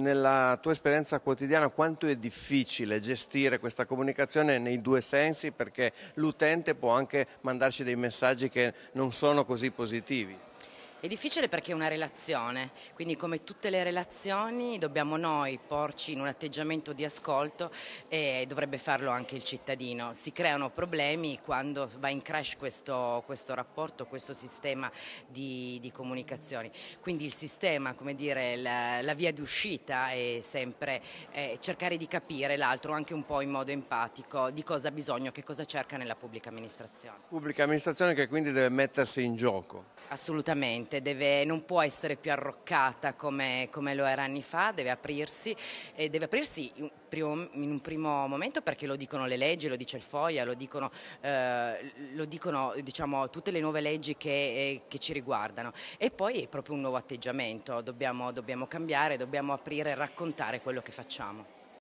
nella tua esperienza quotidiana quanto è difficile gestire questa comunicazione nei due sensi perché l'utente può anche mandarci dei messaggi che non sono così positivi. È difficile perché è una relazione, quindi come tutte le relazioni dobbiamo noi porci in un atteggiamento di ascolto e dovrebbe farlo anche il cittadino. Si creano problemi quando va in crash questo, questo rapporto, questo sistema di, di, comunicazioni. Quindi il sistema, come dire, la, la via d'uscita è sempre eh, cercare di capire l'altro anche un po' in modo empatico di cosa ha bisogno, che cosa cerca nella pubblica amministrazione. Pubblica amministrazione che quindi deve mettersi in gioco. Assolutamente gente deve, non può essere più arroccata come, come, lo era anni fa, deve aprirsi e deve aprirsi in, primo, in, un primo momento perché lo dicono le leggi, lo dice il FOIA, lo dicono, eh, lo dicono diciamo, tutte le nuove leggi che, eh, che, ci riguardano e poi è proprio un nuovo atteggiamento, dobbiamo, dobbiamo cambiare, dobbiamo aprire e raccontare quello che facciamo.